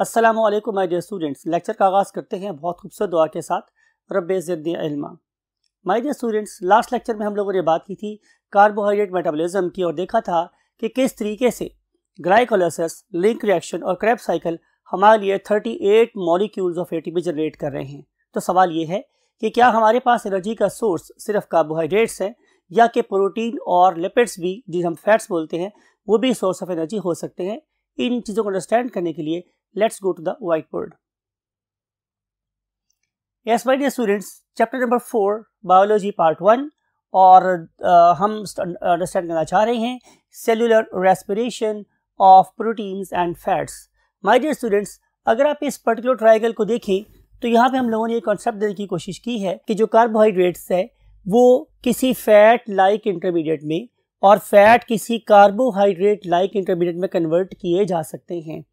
अस्सलाम वालेकुम my dear students lecture का आगाज़ करते हैं बहुत खूबसूरत दुआ के साथ रब इल्मा my dear students last lecture में हम लोगों ने बात की थी कार्बोहाइड्रेट मेटाबॉलिज्म की और देखा था कि किस तरीके से ग्लाइकोलिसिस लिंक रिएक्शन और क्रैप साइकिल हमारे लिए eight molecules of ATP generate कर रहे हैं तो सवाल ये है कि क्या हमारे पास एनर्जी का सोर्स सिर्फ कार्बोहाइड्रेट्स हैं या कि प्रोटीन और लिपिड्स भी जिस हम फैट्स बोलते हैं वो भी सोर्स ऑफ एनर्जी हो सकते हैं इन चीज़ों को अंडरस्टैंड करने के लिए let's go to the whiteboard yes my dear students chapter number four biology part one और uh, हम अंडरस्टैंड करना चाह रहे हैं cellular respiration of proteins and fats my dear students अगर आप इस पर्टिकुलर ट्राइगल को देखें तो यहाँ पे हम लोगों ने ये कॉन्सेप्ट देने की कोशिश की है कि जो कार्बोहाइड्रेट्स है वो किसी फैट लाइक इंटरमीडिएट में और फैट किसी कार्बोहाइड्रेट लाइक इंटरमीडिएट में कन्वर्ट किए जा सकते हैं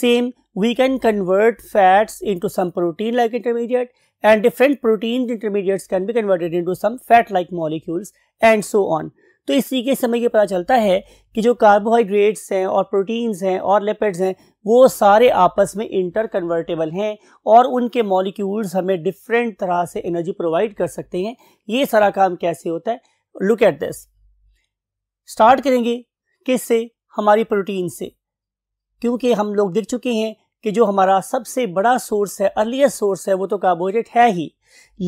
same we can convert fats into some protein like intermediate and different protein intermediates can be converted into some fat like molecules and so on तो इस तरीके से हमें ये पता चलता है कि जो कार्बोहाइड्रेट्स हैं और प्रोटीन्स हैं और लिपिड्स हैं वो सारे आपस में इंटर कन्वर्टेबल हैं और उनके मॉलिक्यूल्स हमें डिफरेंट तरह से एनर्जी प्रोवाइड कर सकते हैं ये सारा काम कैसे होता है लुक एट दिस स्टार्ट करेंगे किससे हमारी प्रोटीन से क्योंकि हम लोग देख चुके हैं कि जो हमारा सबसे बड़ा सोर्स है अर्लीस्ट सोर्स है वो तो कार्बोहाइड्रेट है ही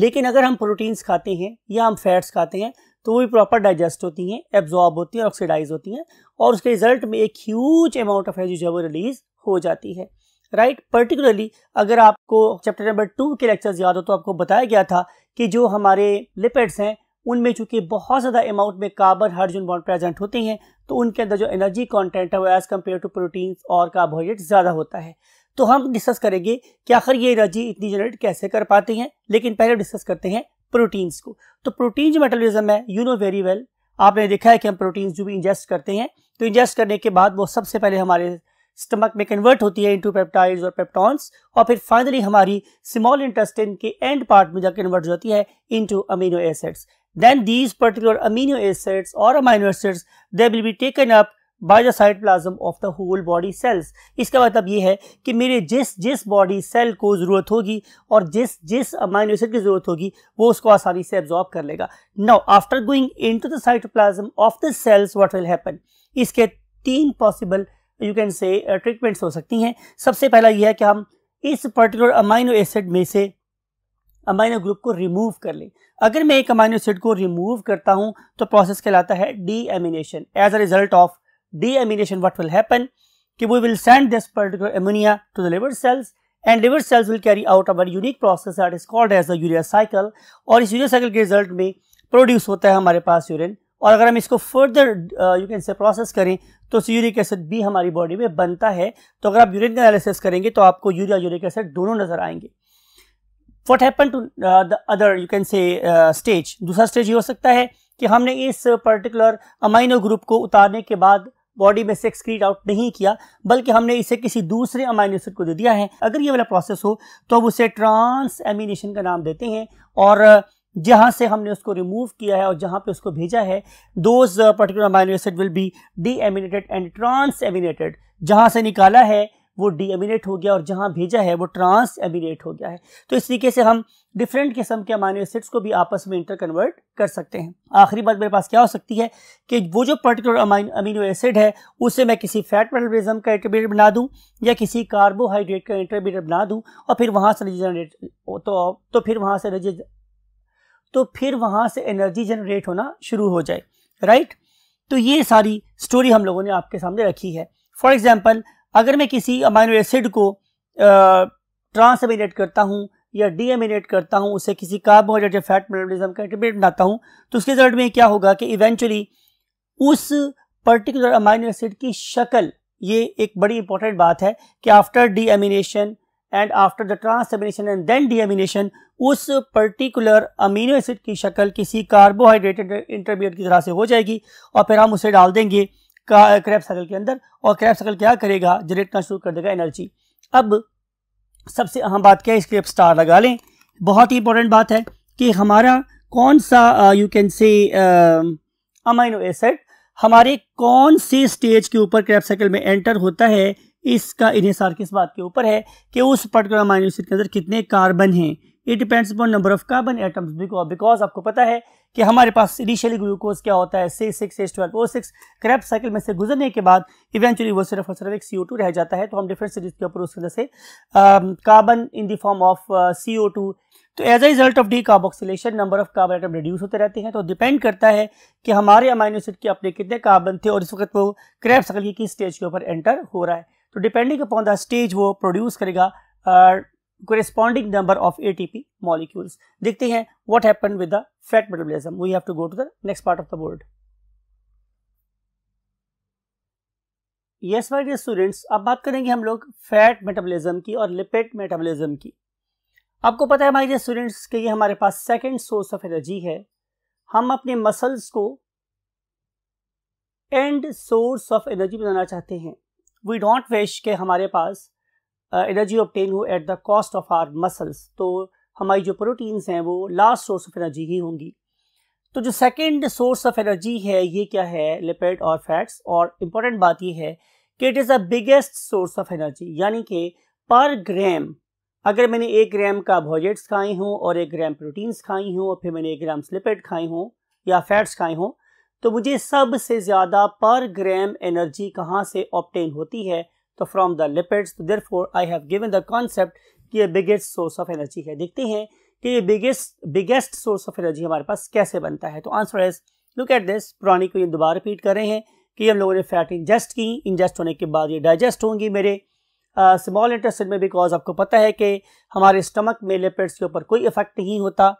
लेकिन अगर हम प्रोटीन्स खाते हैं या हम फैट्स खाते हैं तो वो भी प्रॉपर डाइजेस्ट होती हैं एब्जॉर्ब होती हैं ऑक्सीडाइज होती हैं और उसके रिजल्ट में एक ह्यूज अमाउंट ऑफ एनर्जी जो है वो रिलीज हो जाती है राइट right? पर्टिकुलरली अगर आपको चैप्टर नंबर टू के लेक्चर्स याद हो तो आपको बताया गया था कि जो हमारे लिपिड्स हैं उनमें चूंकि बहुत ज़्यादा अमाउंट में कार्बन हाइड्रोजन बॉन्ड प्रेजेंट होते हैं तो उनके अंदर जो एनर्जी कॉन्टेंट है वो एज़ कम्पेयर टू प्रोटीन्स और कार्बोहाइड्रेट ज़्यादा होता है तो हम डिस्कस करेंगे कि आखिर ये एनर्जी इतनी जनरेट कैसे कर पाते हैं लेकिन पहले डिस्कस करते हैं प्रोटीन्स को तो प्रोटीन जो मेटोलिज्म है यू नो वेरी वेल आपने देखा है कि हम प्रोटीन्स जो भी इंजेस्ट करते हैं तो इंजेस्ट करने के बाद वो सबसे पहले हमारे स्टमक में कन्वर्ट होती है इंटू पेप्टाइड्स और पेप्टॉन्स और फिर फाइनली हमारी स्मॉल इंटेस्टिन के एंड पार्ट में जाकर कन्वर्ट हो जाती है into amino acids then these particular amino acids or amino acids they will be taken up by the cytoplasm of the whole body cells इसका मतलब ये है कि मेरे जिस जिस बॉडी सेल को ज़रूरत होगी और जिस जिस अमाइनो एसिड की ज़रूरत होगी वो उसको आसानी से एब्जॉर्ब कर लेगा now after going into the cytoplasm of the cells what will happen इसके तीन possible you can say treatments हो सकती हैं सबसे पहला यह है कि हम इस पर्टिकुलर अमाइनो एसिड में से अमाइनो ग्रुप को रिमूव कर लें अगर मैं एक अमाइनो एसिड को रिमूव करता हूँ तो प्रोसेस कहलाता है deamination as a result of deamination what will happen कि we will send this particular ammonia to the liver cells and liver cells will carry out our unique process that is called as the urea cycle और इस urea cycle के result में produce होता है हमारे पास urine और अगर हम इसको further you can say process करें तो यूरिक एसिड भी हमारी बॉडी में बनता है तो अगर आप यूरिन का एनालिसिस करेंगे तो आपको यूरिया यूरिक एसिड दोनों नजर आएंगे what happen to the other you can say stage दूसरा स्टेज ये हो सकता है कि हमने इस पर्टिकुलर अमाइनो ग्रुप को उतारने के बाद बॉडी में से एक्सक्रीट आउट नहीं किया बल्कि हमने इसे किसी दूसरे अमाइनो एसिड को दे दिया है अगर ये वाला प्रोसेस हो तो हम उसे ट्रांस एमिनेशन का नाम देते हैं और uh, जहाँ से हमने उसको रिमूव किया है और जहाँ पे उसको भेजा है those particular amino acid will be deaminated and transaminated जहाँ से निकाला है वो डीएमिनेट हो गया और जहाँ भेजा है वो ट्रांस एमिनेट हो गया है तो इस तरीके से हम डिफरेंट किस्म के अमानो एसिड्स को भी आपस में इंटर कन्वर्ट कर सकते हैं आखिरी बात मेरे पास क्या हो सकती है कि वो जो पर्टिकुलर अमीनो एसिड है उसे मैं किसी फैट मेटाबॉलिज्म का इंटरमीडिएट बना दूं या किसी कार्बोहाइड्रेट का इंटरमीडिएट बना दूं और फिर वहाँ से एनर्जी जनरेट तो तो फिर वहाँ से एनर्जी तो फिर वहाँ से एनर्जी जनरेट होना शुरू हो जाए राइट तो ये सारी स्टोरी हम लोगों ने आपके सामने रखी है फॉर एग्ज़ाम्पल अगर मैं किसी अमाइनो एसिड को ट्रांसमिनेट करता हूँ या डीएमिनेट करता हूँ उसे किसी कार्बोहाइड्रेट या फैट मेटाबॉलिज्म का इंटरमीडिएट बनाता हूँ तो उसके रिजल्ट में क्या होगा कि इवेंचुअली उस पर्टिकुलर अमाइनो एसिड की शक्ल ये एक बड़ी इंपॉर्टेंट बात है कि after deamination and after the transamination and then deamination उस पर्टिकुलर अमीनो एसिड की शक्ल किसी कार्बोहाइड्रेट इंटरमीडिएट की तरह से हो जाएगी और फिर हम उसे डाल देंगे का क्रैप सर्कल के अंदर और क्रैप सर्कल क्या करेगा जनरेट करना शुरू कर देगा एनर्जी अब सबसे अहम बात क्या है इसके आप स्टार लगा लें बहुत ही इंपॉर्टेंट बात है कि हमारा कौन सा you can say amino acid हमारे कौन से स्टेज के ऊपर क्रैप सर्कल में एंटर होता है इसका इन्हिसार किस बात के ऊपर है कि उस पर्टिकुलर अमाइनो एसिड के अंदर कितने कार्बन हैं it depends upon number of carbon atoms because आपको पता है कि हमारे पास इनिशियली ग्लूकोज क्या होता है C six H twelve O six Krebs cycle में से गुजरने के बाद इवेंचुअली वो सिर्फ और सिर्फ एक सी ओ टू रह जाता है तो हम डिफरेंट सीरीज के ऊपर उस वजह से carbon in the form of C O two तो as a result of decarboxylation number of carbon atom reduce होते रहते हैं तो डिपेंड करता है कि हमारे अमाइनो एसिड के अपने कितने कार्बन थे और इस वक्त वो क्रैप साइकिल की किस स्टेज के ऊपर एंटर हो रहा है तो डिपेंडिंग अपॉन द स्टेज वो प्रोड्यूस करेगा uh, corresponding number of ATP molecules. देखते हैं what happened with the fat metabolism. We have to go to the next part of the board. Yes, my dear students, अब बात करेंगे हम लोग fat metabolism की और lipid metabolism की आपको पता है हमारे डियर स्टूडेंट्स कि ये हमारे पास सेकंड सोर्स ऑफ एनर्जी है हम अपने मसल्स को एंड सोर्स ऑफ एनर्जी बनाना चाहते हैं वी डोंट विश के हमारे पास एनर्जी uh, ऑप्टेन हो at the cost of our muscles तो हमारी जो प्रोटीन्स हैं वो लास्ट सोर्स ऑफ एनर्जी ही होंगी तो जो सेकेंड सोर्स ऑफ एनर्जी है ये क्या है लिपिड और फैट्स और इम्पोर्टेंट बात ये है कि it is the biggest source of energy यानी कि पर ग्राम अगर मैंने एक ग्राम कार्बोहाइड्रेट्स खाए हों और एक ग्राम प्रोटीन्स खाई हों और फिर मैंने एक ग्राम लिपिड खाए हों या फैट्स खाए हों तो मुझे सबसे ज़्यादा पर ग्राम एनर्जी कहाँ से ऑप्टेन होती है तो from the lipids therefore I have given the concept कि ये बिगेस्ट सोर्स ऑफ एनर्जी है देखते हैं कि ये biggest biggest source of energy हमारे पास कैसे बनता है तो answer is look at this पुरानी को ये दोबारा रिपीट कर रहे हैं कि हम लोगों ने फैट इंजेस्ट की इंजेस्ट होने के बाद ये डाइजेस्ट होंगी मेरे स्मॉल uh, इंटेस्टिन में बिकॉज आपको पता है कि हमारे स्टमक में लिपिड्स के ऊपर कोई इफेक्ट नहीं होता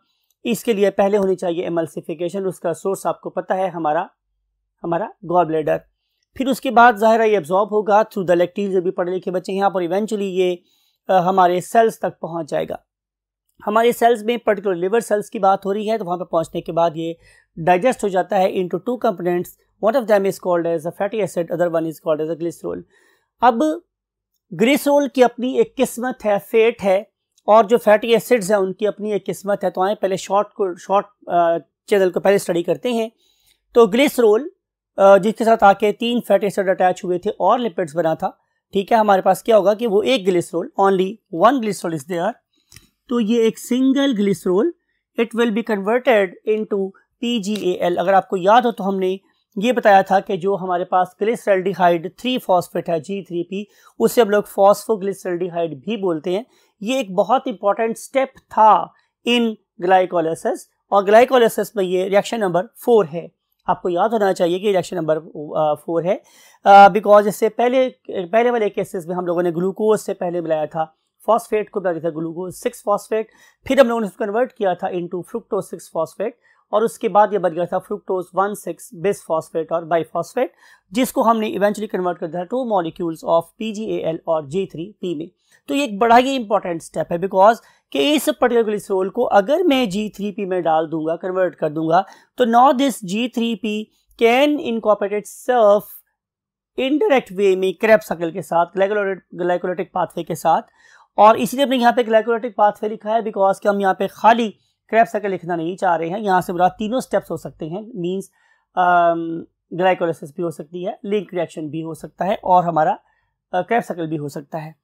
इसके लिए पहले होनी चाहिए एमल्सिफिकेशन उसका सोर्स आपको पता है हमारा हमारा गॉबलेडर फिर उसके बाद ज़ाहिर ये एब्जॉर्ब होगा थ्रू द लेक्टिव जो भी पढ़े लिखे बच्चे यहाँ पर इवेंचुअली ये आ, हमारे सेल्स तक पहुँच जाएगा हमारे सेल्स में पर्टिकुलर लिवर सेल्स की बात हो रही है तो वहाँ पर पहुँचने के बाद ये डाइजेस्ट हो जाता है into two components one of them is called as a fatty acid other one is called as a glycerol अब ग्लिसरोल की अपनी एक किस्मत है फेट है और जो फैटी एसिड्स हैं उनकी अपनी एक किस्मत है तो आए पहले शॉर्ट को शॉर्ट चैनल को पहले स्टडी करते हैं तो ग्लिसरोल जिसके साथ आके तीन फैट एसिड अटैच हुए थे और लिपिड्स बना था ठीक है हमारे पास क्या होगा कि वो एक glycerol only one glycerol is there तो ये एक single glycerol it will be converted into अगर आपको याद हो तो हमने ये बताया था कि जो हमारे पास ग्लिसरल्डिहाइड थ्री फॉस्फेट है जी थ्री पी उसे हम लोग फॉस्फोग्लिसरल्डिहाइड भी बोलते हैं ये एक बहुत इंपॉर्टेंट स्टेप था इन ग्लाइकोलाइसिस और ग्लाइकोलाइसिस में ये रिएक्शन नंबर फोर है आपको याद होना चाहिए कि रिएक्शन नंबर फोर है बिकॉज इससे पहले पहले वाले केसेस में हम लोगों ने ग्लूकोज से पहले मिलाया था फॉस्फेट को मिला था ग्लूकोज सिक्स फॉस्फेट फिर हम लोगों ने इसको कन्वर्ट किया था इनटू फ्रुक्टोज सिक्स फॉस्फेट और उसके बाद ये बच गया था fructose one six bis phosphate और बाईफॉस्फेट जिसको हमने इवेंचुअली कन्वर्ट कर दिया टू मॉलिक्यूल्स ऑफ पी और जी पी में तो ये एक बड़ा ही इंपॉर्टेंट स्टेप है बिकॉज कि इस पर्टिकुलर ग्लिसरोल को अगर मैं जी थ्री पी में डाल दूंगा कन्वर्ट कर दूंगा तो now this G three P can incorporated surf indirect way में क्रैप सर्कल के साथ ग्लाइकोलोटिक पाथवे के साथ और इसीलिए हमने यहाँ पे ग्लाइकोलोटिक पाथवे लिखा है बिकॉज कि हम यहाँ पे खाली क्रैप सर्कल लिखना नहीं चाह रहे हैं यहाँ से बुरा तीनों स्टेप्स हो सकते हैं मीन्स ग्लाइकोलाइसिस um, भी हो सकती है लिंक रिएक्शन भी हो सकता है और हमारा uh, क्रैप सर्कल भी हो सकता है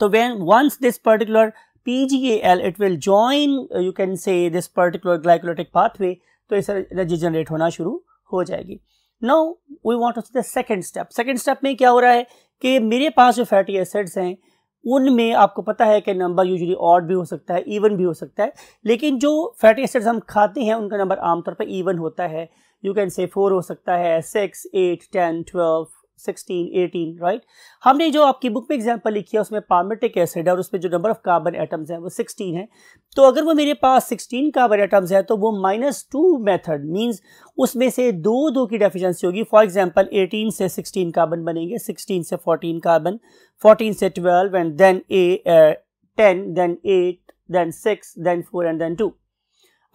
तो when once this particular PGAL, it will join, uh, you can say, this particular glycolytic pathway, तो इस एनर्जी जनरेट होना शुरू हो जाएगी now we want the second step second step में क्या हो रहा है कि मेरे पास जो फैटी एसिड्स हैं उनमें आपको पता है कि नंबर यूजुअली ऑड भी हो सकता है इवन भी हो सकता है लेकिन जो फैटी एसिड्स हम खाते हैं उनका नंबर आमतौर पर इवन होता है यू कैन से फोर हो सकता है six eight ten twelve sixteen eighteen right हमने जो आपकी बुक में एग्जाम्पल लिखी है उसमें पार्मेटिक एसिड है और उसमें जो नंबर ऑफ कार्बन एटम्स हैं वो सिक्सटीन है तो अगर वो मेरे पास सिक्सटीन कार्बन एटम्स है तो वो माइनस टू मैथड मीन्स उसमें से दो दो की डेफिशेंसी होगी फॉर एग्जाम्पल 18 से 16 कार्बन बनेंगे 16 से 14 कार्बन 14 से 12 and then a ten then eight then six then four and then two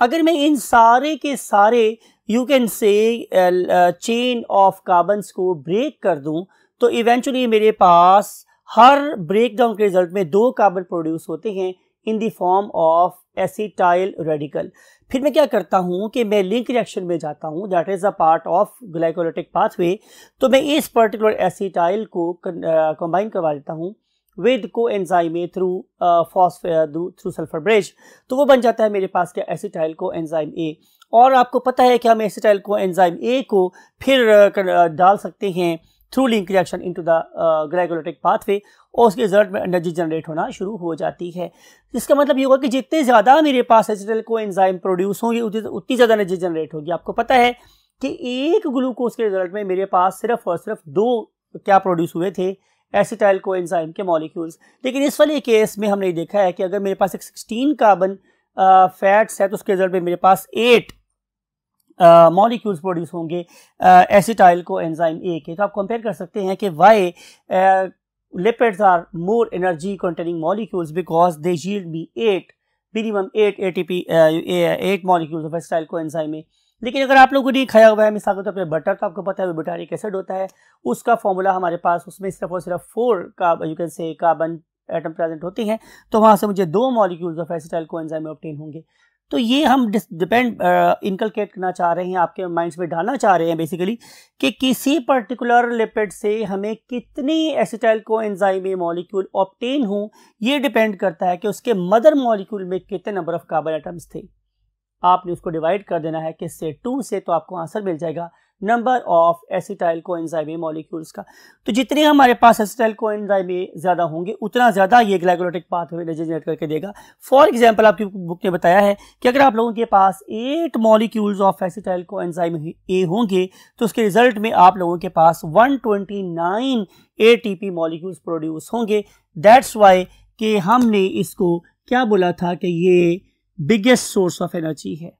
अगर मैं इन सारे के सारे you can say chain of carbons को ब्रेक कर दूं तो इवेंचुअली मेरे पास हर ब्रेक डाउन के रिजल्ट में दो कार्बन प्रोड्यूस होते हैं in the form of acetyl radical फिर मैं क्या करता हूँ कि मैं लिंक रिएक्शन में जाता हूँ that is a part of glycolytic pathway तो मैं इस पर्टिकुलर एसीटाइल को कंबाइन uh, करवा लेता हूँ with coenzyme through through sulphur bridge तो वो बन जाता है मेरे पास क्या एसिटाइल को एंजाइम ए और आपको पता है कि हम एसिटाइल को एंजाइम ए को फिर uh, uh, डाल सकते हैं through link reaction to the glycolytic pathway और उसके रिजल्ट में एनर्जी जनरेट होना शुरू हो जाती है इसका मतलब ये होगा कि जितने ज़्यादा मेरे पास एसिटाइल को एंजाइम प्रोड्यूस होंगे उतनी ज़्यादा एनर्जी जनरेट होगी आपको पता है कि एक ग्लूकोज के रिजल्ट में मेरे पास सिर्फ और सिर्फ दो क्या प्रोड्यूस हुए थे एसिटाइल को एंजाइम के मॉलिक्यूल्स लेकिन इस वाले केस में हमने देखा है कि अगर मेरे पास एक सिक्सटीन कार्बन फैट्स है तो उसके रिजल्ट में मेरे पास एट मॉलिक्यूल्स प्रोड्यूस होंगे एसिटाइल को एंजाइम ए के तो आप कंपेयर कर सकते हैं कि why more energy containing energy because they because be at minimum at minimum T P eight molecules of acetyl coenzyme A लेकिन अगर आप लोगों ने खाया हुआ है मिसाल के तौर पर बटर तो आपको पता है बटारिक एसिड होता है उसका फॉर्मूला हमारे पास उसमें सिर्फ और सिर्फ four carbon you can say carbon atom present होती हैं तो वहाँ से मुझे दो molecules of acetyl coenzyme obtain होंगे तो ये हम डिपेंड इनकलकेट uh, करना चाह रहे हैं आपके माइंड्स में डालना चाह रहे हैं बेसिकली कि किसी पर्टिकुलर लिपिड से हमें कितनी acetyl co enzyme molecule obtain हों ये डिपेंड करता है कि उसके मदर मॉलिक्यूल में कितने नंबर ऑफ कार्बन आइटम्स थे आपने उसको डिवाइड कर देना है किससे टू से तो आपको आंसर मिल जाएगा नंबर ऑफ एसिटाइल को एनजाइमी मॉलिक्यूल्स का तो जितने हमारे पास एसिटाइल को एनजाइमी ज़्यादा होंगे उतना ज़्यादा ये ग्लाइकोलिटिक पाथवे रेजनरेट करके देगा फॉर एग्जांपल आपकी बुक ने बताया है कि अगर आप लोगों के पास eight molecules of acetyl coenzyme ए होंगे तो उसके रिजल्ट में आप लोगों के पास one twenty nine A T P molecules produce होंगे दैट्स वाई कि हमने इसको क्या बोला था कि ये बिगेस्ट सोर्स ऑफ एनर्जी है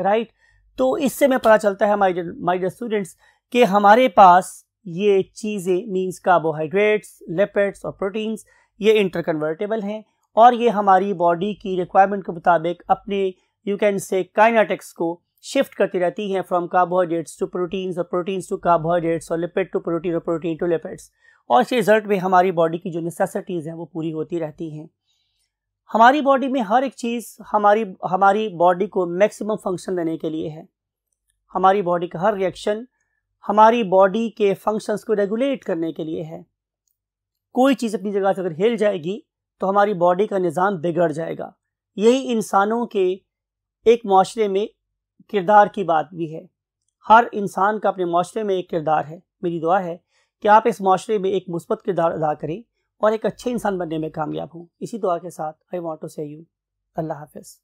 राइट right? तो इससे मैं पता चलता है माई माई स्टूडेंट्स कि हमारे पास ये चीज़ें मीन्स कार्बोहाइड्रेट्स लिपिड्स और प्रोटीन्स ये इंटरकन्वर्टेबल हैं और ये हमारी बॉडी की रिक्वायरमेंट के मुताबिक अपने यू कैन से काइनाटिक्स को शिफ्ट करती रहती हैं फ्रॉम कार्बोहाइड्रेट्स टू प्रोटीन्स और प्रोटीन्स टू कार्बोहाइड्रेट्स और लिपिड टू प्रोटीन और प्रोटीन टू लिपिड्स और इसके रिजल्ट में हमारी बॉडी की जो नेसेसिटीज़ हैं वो पूरी होती रहती हैं हमारी बॉडी में हर एक चीज़ हमारी हमारी बॉडी को मैक्सिमम फंक्शन देने के लिए है हमारी बॉडी का हर रिएक्शन हमारी बॉडी के फंक्शंस को रेगुलेट करने के लिए है कोई चीज़ अपनी जगह से अगर हिल जाएगी तो हमारी बॉडी का निज़ाम बिगड़ जाएगा यही इंसानों के एक माशरे में किरदार की बात भी है हर इंसान का अपने माशरे में एक किरदार है मेरी दुआ है कि आप इस माशरे में एक मुस्बत किरदार अदा करें और एक अच्छे इंसान बनने में कामयाब हूँ इसी दुआ के साथ I want to say you अल्लाह हाफिज़